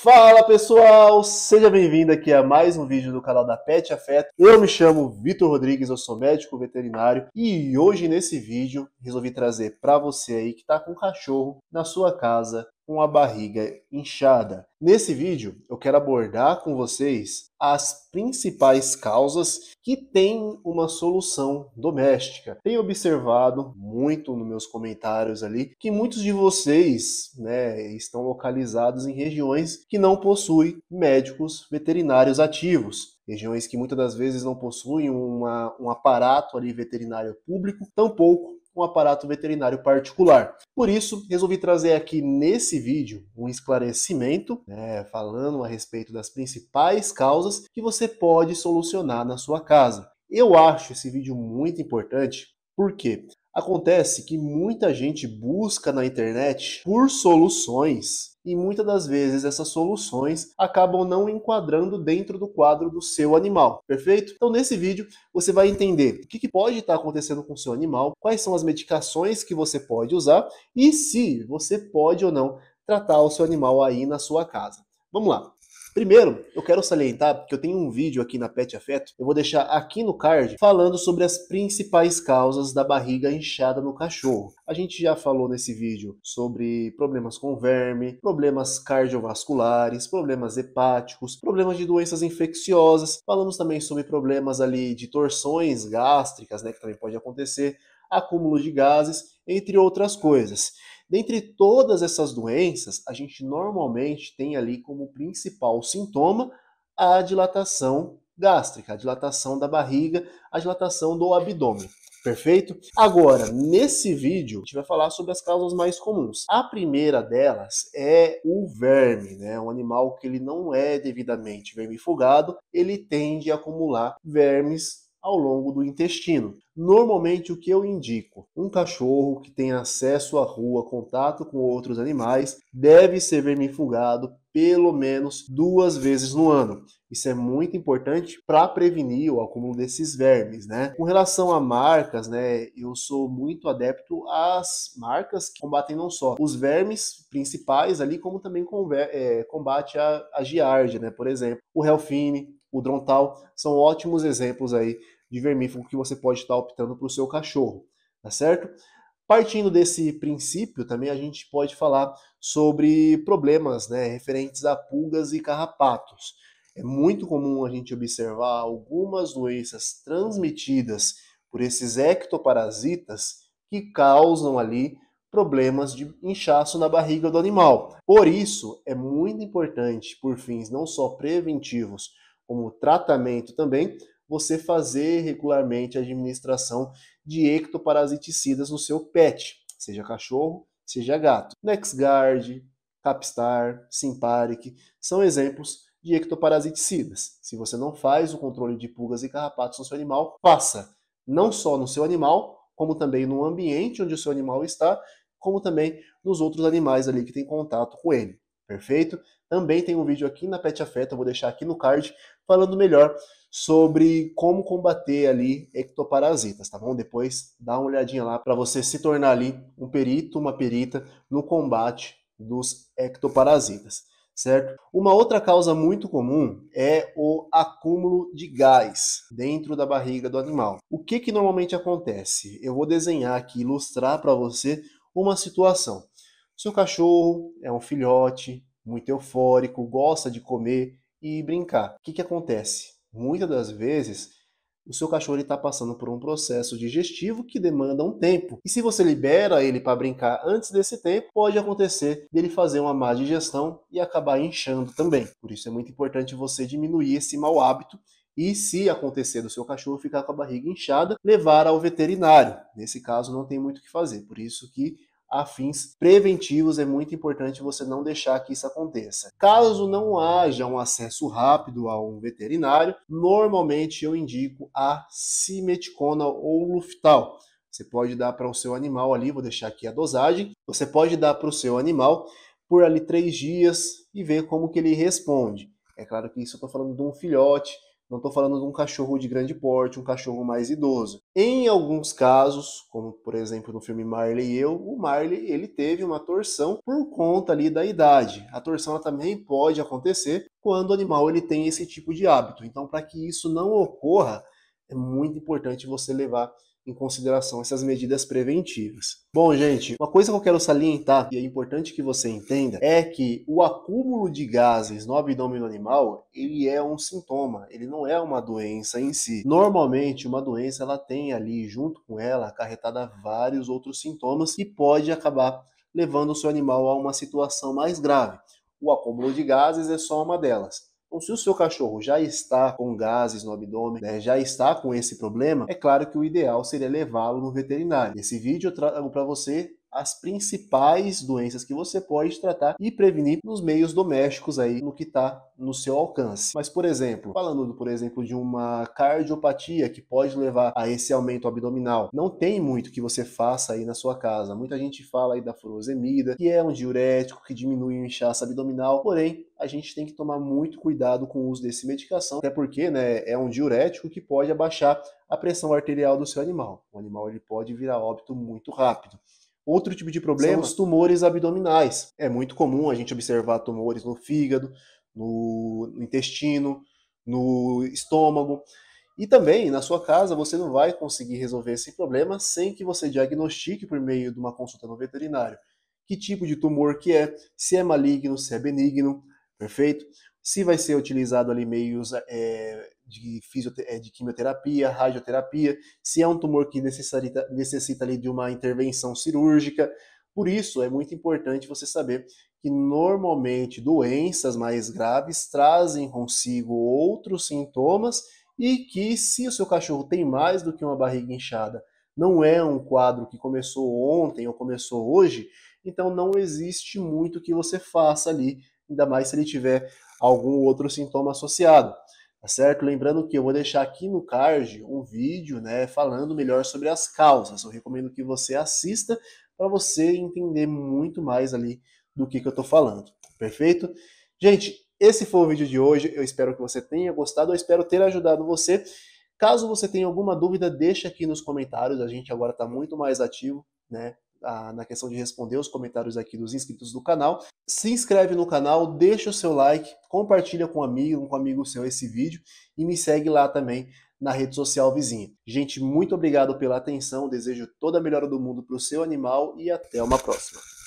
Fala pessoal, seja bem-vindo aqui a mais um vídeo do canal da Pet Afeto. Eu me chamo Vitor Rodrigues, eu sou médico veterinário e hoje nesse vídeo resolvi trazer para você aí que está com um cachorro na sua casa com a barriga inchada. Nesse vídeo, eu quero abordar com vocês as principais causas que têm uma solução doméstica. Tenho observado muito nos meus comentários ali que muitos de vocês né, estão localizados em regiões que não possuem médicos veterinários ativos. Regiões que muitas das vezes não possuem uma, um aparato ali veterinário público, tampouco um aparato veterinário particular. Por isso, resolvi trazer aqui nesse vídeo um esclarecimento, né, falando a respeito das principais causas que você pode solucionar na sua casa. Eu acho esse vídeo muito importante porque acontece que muita gente busca na internet por soluções e muitas das vezes essas soluções acabam não enquadrando dentro do quadro do seu animal, perfeito? Então nesse vídeo você vai entender o que, pode estar tá acontecendo com o seu animal, quais são as medicações que você pode usar e se você pode ou não tratar o seu animal aí na sua casa. Vamos lá! Primeiro, eu quero salientar que eu tenho um vídeo aqui na Pet Afeto, eu vou deixar aqui no card, falando sobre as principais causas da barriga inchada no cachorro. A gente já falou nesse vídeo sobre problemas com verme, problemas cardiovasculares, problemas hepáticos, problemas de doenças infecciosas, falamos também sobre problemas ali de torções gástricas, né, que também pode acontecer, acúmulo de gases, entre outras coisas. Dentre todas essas doenças, a gente normalmente tem ali como principal sintoma a dilatação gástrica, a dilatação da barriga, a dilatação do abdômen. Perfeito? Agora, nesse vídeo, a gente vai falar sobre as causas mais comuns. A primeira delas é o verme, né? Um animal que ele não é devidamente vermifugado, ele tende a acumular vermes ao longo do intestino. Normalmente, o que eu indico? Um cachorro que tem acesso à rua, contato com outros animais, deve ser vermifugado pelo menos duas vezes no ano. Isso é muito importante para prevenir o acúmulo desses vermes, né? Com relação a marcas, né? Eu sou muito adepto às marcas que combatem não só os vermes principais ali, como também eh, combate a, a giardia, né? Por exemplo, o Helfine, o Drontal, são ótimos exemplos aí de vermífugo que você pode estar optando para o seu cachorro, tá certo? Partindo desse princípio, também a gente pode falar sobre problemas né, referentes a pulgas e carrapatos. É muito comum a gente observar algumas doenças transmitidas por esses ectoparasitas que causam ali problemas de inchaço na barriga do animal. Por isso, é muito importante, por fins não só preventivos, como tratamento também, você fazer regularmente a administração de ectoparasiticidas no seu pet, seja cachorro, seja gato. Nexgard, Capstar, Simparic são exemplos de ectoparasiticidas. Se você não faz o controle de pulgas e carrapatos no seu animal, faça não só no seu animal, como também no ambiente onde o seu animal está, como também nos outros animais ali que tem contato com ele. Perfeito? Também tem um vídeo aqui na Pet Afeta, vou deixar aqui no card, falando melhor sobre como combater ali ectoparasitas, tá bom? Depois dá uma olhadinha lá para você se tornar ali um perito, uma perita no combate dos ectoparasitas, certo? Uma outra causa muito comum é o acúmulo de gás dentro da barriga do animal. O que que normalmente acontece? Eu vou desenhar aqui, ilustrar para você uma situação. Seu cachorro é um filhote, muito eufórico, gosta de comer e brincar, o que, que acontece? Muitas das vezes, o seu cachorro está passando por um processo digestivo que demanda um tempo. E se você libera ele para brincar antes desse tempo, pode acontecer dele fazer uma má digestão e acabar inchando também. Por isso é muito importante você diminuir esse mau hábito e, se acontecer do seu cachorro ficar com a barriga inchada, levar ao veterinário. Nesse caso, não tem muito o que fazer. Por isso que a fins preventivos, é muito importante você não deixar que isso aconteça. Caso não haja um acesso rápido a um veterinário, normalmente eu indico a simeticona ou luftal. Você pode dar para o seu animal ali, vou deixar aqui a dosagem. Você pode dar para o seu animal por ali três dias e ver como que ele responde. É claro que isso eu estou falando de um filhote, não estou falando de um cachorro de grande porte, um cachorro mais idoso. Em alguns casos, como por exemplo no filme Marley e Eu, o Marley ele teve uma torção por conta ali da idade. A torção também pode acontecer quando o animal ele tem esse tipo de hábito. Então, para que isso não ocorra, é muito importante você levar em consideração essas medidas preventivas. Bom, gente, uma coisa que eu quero salientar e é importante que você entenda é que o acúmulo de gases no abdômen do animal, ele é um sintoma, ele não é uma doença em si. Normalmente, uma doença ela tem ali junto com ela acarretada vários outros sintomas e pode acabar levando o seu animal a uma situação mais grave. O acúmulo de gases é só uma delas. Então, se o seu cachorro já está com gases no abdômen, né, já está com esse problema, é claro que o ideal seria levá-lo no veterinário. Nesse vídeo eu trago para você as principais doenças que você pode tratar e prevenir nos meios domésticos aí no que está no seu alcance. Mas por exemplo, falando por exemplo de uma cardiopatia que pode levar a esse aumento abdominal, não tem muito que você faça aí na sua casa. Muita gente fala aí da furosemida, que é um diurético que diminui o inchaço abdominal, porém a gente tem que tomar muito cuidado com o uso desse medicação, até porque né, é um diurético que pode abaixar a pressão arterial do seu animal. O animal ele pode virar óbito muito rápido. Outro tipo de problema são os tumores abdominais. É muito comum a gente observar tumores no fígado, no intestino, no estômago. E também, na sua casa, você não vai conseguir resolver esse problema sem que você diagnostique por meio de uma consulta no veterinário. Que tipo de tumor que é, se é maligno, se é benigno, perfeito? Se vai ser utilizado ali meios é, de, fisiotera é, de quimioterapia, radioterapia, se é um tumor que necessita, necessita ali de uma intervenção cirúrgica. Por isso, é muito importante você saber que normalmente doenças mais graves trazem consigo outros sintomas e que se o seu cachorro tem mais do que uma barriga inchada, não é um quadro que começou ontem ou começou hoje, então não existe muito que você faça ali, ainda mais se ele tiver algum outro sintoma associado tá certo? Lembrando que eu vou deixar aqui no card um vídeo, né, falando melhor sobre as causas. Eu recomendo que você assista para você entender muito mais ali do que, que eu estou falando, perfeito? Gente, esse foi o vídeo de hoje. Eu espero que você tenha gostado, eu espero ter ajudado você. Caso você tenha alguma dúvida, deixa aqui nos comentários. A gente agora está muito mais ativo, né? a, na questão de responder os comentários aqui dos inscritos do canal. Se inscreve no canal, deixa o seu like, compartilha com um amigo, com um amigo seu esse vídeo e me segue lá também na rede social vizinha. Gente, muito obrigado pela atenção, desejo toda a melhora do mundo para o seu animal e até uma próxima.